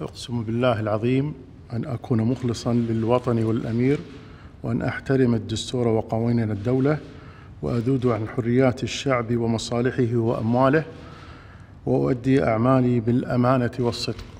أقسم بالله العظيم أن أكون مخلصا للوطن والأمير وأن أحترم الدستور وقوانين الدولة وأذود عن حريات الشعب ومصالحه وأمواله وأؤدي أعمالي بالأمانة والصدق